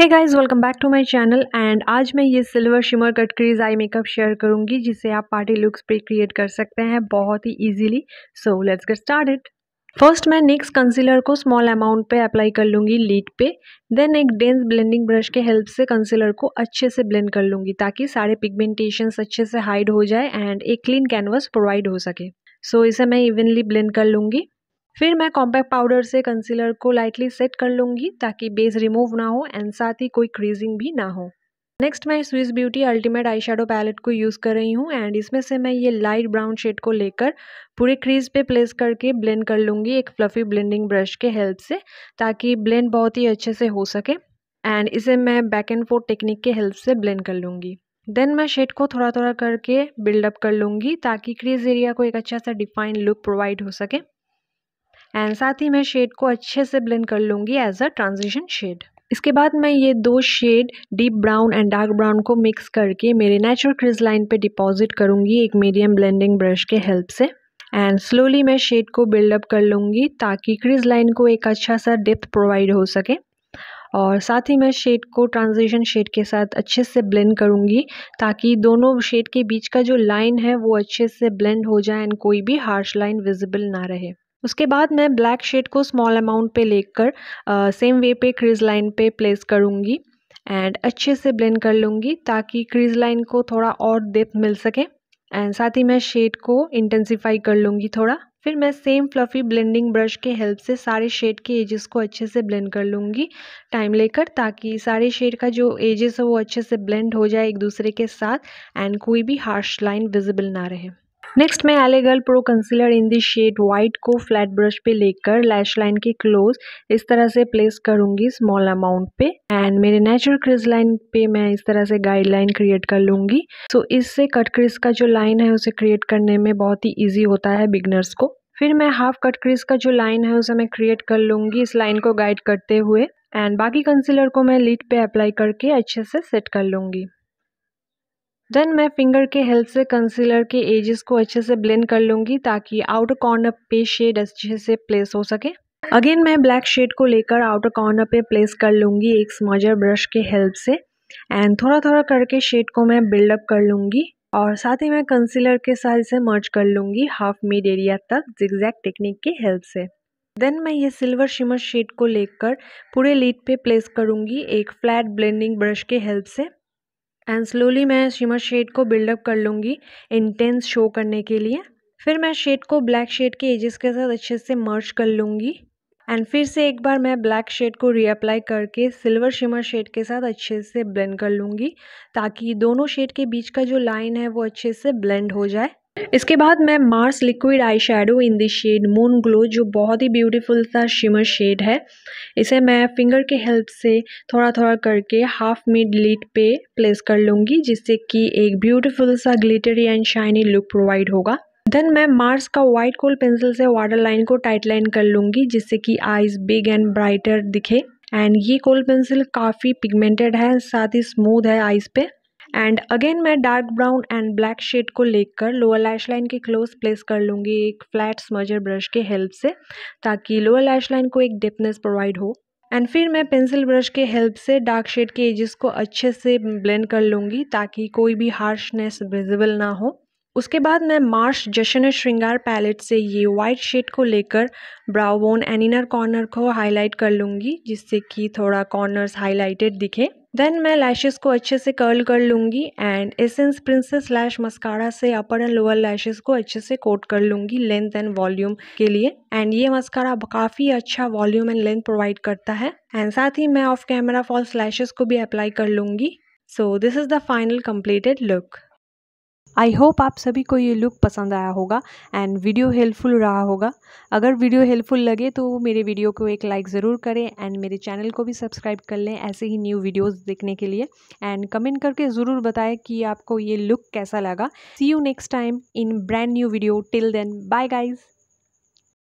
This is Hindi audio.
है guys welcome back to my channel and आज मैं ये silver shimmer cut crease eye makeup share करूंगी जिसे आप पार्टी लुक्स पे क्रिएट कर सकते हैं बहुत ही easily so let's get started first मैं नेक्स्ट कंसीलर को स्मॉल अमाउंट पे अप्लाई कर लूँगी लीड पे देन एक डेंस ब्लेंडिंग ब्रश के हेल्प से कंसीलर को अच्छे से ब्लेंड कर लूँगी ताकि सारे पिगमेंटेशन अच्छे से हाइड हो जाए एंड एक क्लीन कैनवस प्रोवाइड हो सके सो so, इसे मैं इवनली ब्लेंड कर लूँगी फिर मैं कॉम्पैक्ट पाउडर से कंसीलर को लाइटली सेट कर लूँगी ताकि बेस रिमूव ना हो एंड साथ ही कोई क्रीजिंग भी ना हो नेक्स्ट मैं Swiss beauty ultimate eye shadow palette को यूज़ कर रही हूँ एंड इसमें से मैं ये लाइट ब्राउन शेड को लेकर पूरे क्रीज पे प्लेस करके ब्लेंड कर लूँगी एक फ्लफ़ी ब्लेंडिंग ब्रश के हेल्प से ताकि ब्लेंड बहुत ही अच्छे से हो सके एंड इसे मैं बैक एंड फोर्थ टेक्निक के हेल्प से ब्लेंड कर लूँगी देन मैं शेड को थोड़ा थोड़ा करके बिल्डअप कर लूँगी ताकि क्रीज एरिया को एक अच्छा सा डिफाइन लुक प्रोवाइड हो सके एंड साथ ही मैं शेड को अच्छे से ब्लेंड कर लूँगी एज अ ट्रांजिशन शेड इसके बाद मैं ये दो shade deep brown and dark brown को मिक्स करके मेरे नेचुरल क्रिज लाइन पे डिपॉजिट करूँगी एक मीडियम ब्लेंडिंग ब्रश के हेल्प से एंड स्लोली मैं शेड को बिल्डअप कर लूँगी ताकि क्रिज लाइन को एक अच्छा सा डेप्थ प्रोवाइड हो सके और साथ ही मैं शेड को ट्रांजिशन शेड के साथ अच्छे से ब्लेंड करूँगी ताकि दोनों शेड के बीच का जो लाइन है वो अच्छे से ब्लेंड हो जाए एंड कोई भी हार्श लाइन विजिबल ना रहे उसके बाद मैं ब्लैक शेड को स्मॉल अमाउंट पे लेकर सेम वे पे क्रीज लाइन पे प्लेस करूँगी एंड अच्छे से ब्लेंड कर लूँगी ताकि क्रीज लाइन को थोड़ा और डेप्थ मिल सके एंड साथ ही मैं शेड को इंटेंसीफाई कर लूँगी थोड़ा फिर मैं सेम फ्लफ़ी ब्लेंडिंग ब्रश के हेल्प से सारे शेड के एजेस को अच्छे से ब्लेंड कर लूँगी टाइम लेकर ताकि सारे शेड का जो एजेस है वो अच्छे से ब्लेंड हो जाए एक दूसरे के साथ एंड कोई भी हार्श लाइन विजिबल ना रहे नेक्स्ट मैं एलेगल pro concealer in the shade white को फ्लैट ब्रश पे लेकर लैश लाइन के क्लोज इस तरह से प्लेस करूंगी स्मॉल अमाउंट पे एंड मेरे नेचुरल क्रिज लाइन पे मैं इस तरह से गाइड लाइन क्रिएट कर लूँगी सो so, इससे कट क्रिज का जो लाइन है उसे क्रिएट करने में बहुत ही ईजी होता है बिगनर्स को फिर मैं हाफ कट क्रिज का जो लाइन है उसे मैं क्रिएट कर लूँगी इस लाइन को गाइड करते हुए एंड बाकी कंसीलर को मैं लिट पे अप्लाई करके अच्छे से सेट कर लूँगी देन मैं फिंगर के हेल्प से कंसीलर के एजेस को अच्छे से ब्लेंड कर लूँगी ताकि आउटर कॉर्नर पे शेड अच्छे से प्लेस हो सके अगेन मैं ब्लैक शेड को लेकर आउटर कॉर्नर पे प्लेस कर लूँगी एक स्मजर ब्रश के हेल्प से एंड थोड़ा थोड़ा करके शेड को मैं बिल्डअप कर लूँगी और साथ ही मैं कंसीलर के साथ इसे मर्ज कर लूँगी हाफ मिड एरिया तक जिग्जैक टेक्निक की हेल्प से देन मैं ये सिल्वर शिमर शेड को लेकर पूरे लीड पे प्लेस करूँगी एक फ्लैट ब्लेंडिंग ब्रश के हेल्प से एंड स्लोली मैं शिमर शेड को बिल्डअप कर लूँगी इंटेंस शो करने के लिए फिर मैं शेड को ब्लैक शेड के एजेस के साथ अच्छे से मर्ज कर लूँगी एंड फिर से एक बार मैं ब्लैक शेड को रीअप्लाई करके सिल्वर शिमर शेड के साथ अच्छे से ब्लेंड कर लूँगी ताकि दोनों शेड के बीच का जो लाइन है वो अच्छे से ब्लेंड हो जाए इसके बाद मैं Mars liquid eye shadow in the shade moon glow जो बहुत ही ब्यूटीफुल सा शिमर शेड है इसे मैं फिंगर के हेल्प से थोड़ा थोड़ा करके हाफ मिड लिट पे प्लेस कर लूँगी जिससे कि एक ब्यूटीफुल सा glittery and shiny look provide होगा देन मैं मार्स का वाइट कोल पेंसिल से वाटर लाइन को टाइट लाइन कर लूँगी जिससे कि आइज बिग एंड ब्राइटर दिखे एंड ये कोल पेंसिल काफ़ी पिगमेंटेड है साथ ही स्मूथ है आइज पे एंड अगेन मैं dark brown and black shade को लेकर लोअर लैश लाइन के क्लोज प्लेस कर लूँगी एक फ्लैट स्मजर ब्रश के हेल्प से ताकि लोअर लैश लाइन को एक डिपनेस प्रोवाइड हो एंड फिर मैं पेंसिल ब्रश के हेल्प से डार्क शेड के एजेस को अच्छे से ब्लेंड कर लूँगी ताकि कोई भी हार्शनेस विजिबल ना हो उसके बाद मैं मार्श जशन श्रृंगार पैलेट से ये वाइट शेड को लेकर ब्राउन एंड इनर कॉर्नर को हाईलाइट कर लूँगी जिससे कि थोड़ा कॉर्नर्स हाईलाइटेड दिखे देन मैं लैशेस को अच्छे से कर्ल कर लूँगी and essence princess lash mascara से अपर एंड लोअर लैशेस को अच्छे से कोट कर लूँगी लेंथ एंड वॉल्यूम के लिए एंड ये मस्कारा काफ़ी अच्छा वॉल्यूम एंड लेंथ प्रोवाइड करता है एंड साथ ही मैं ऑफ कैमरा फॉल्स लैशेस को भी अप्लाई कर लूँगी so this is the final completed look I hope आप सभी को ये लुक पसंद आया होगा एंड वीडियो हेल्पफुल रहा होगा अगर वीडियो हेल्पफुल लगे तो मेरे वीडियो को एक लाइक ज़रूर करें एंड मेरे चैनल को भी सब्सक्राइब कर लें ऐसे ही न्यू वीडियोस देखने के लिए एंड कमेंट करके ज़रूर बताएं कि आपको ये लुक कैसा लगा see you next time in brand new video till then bye guys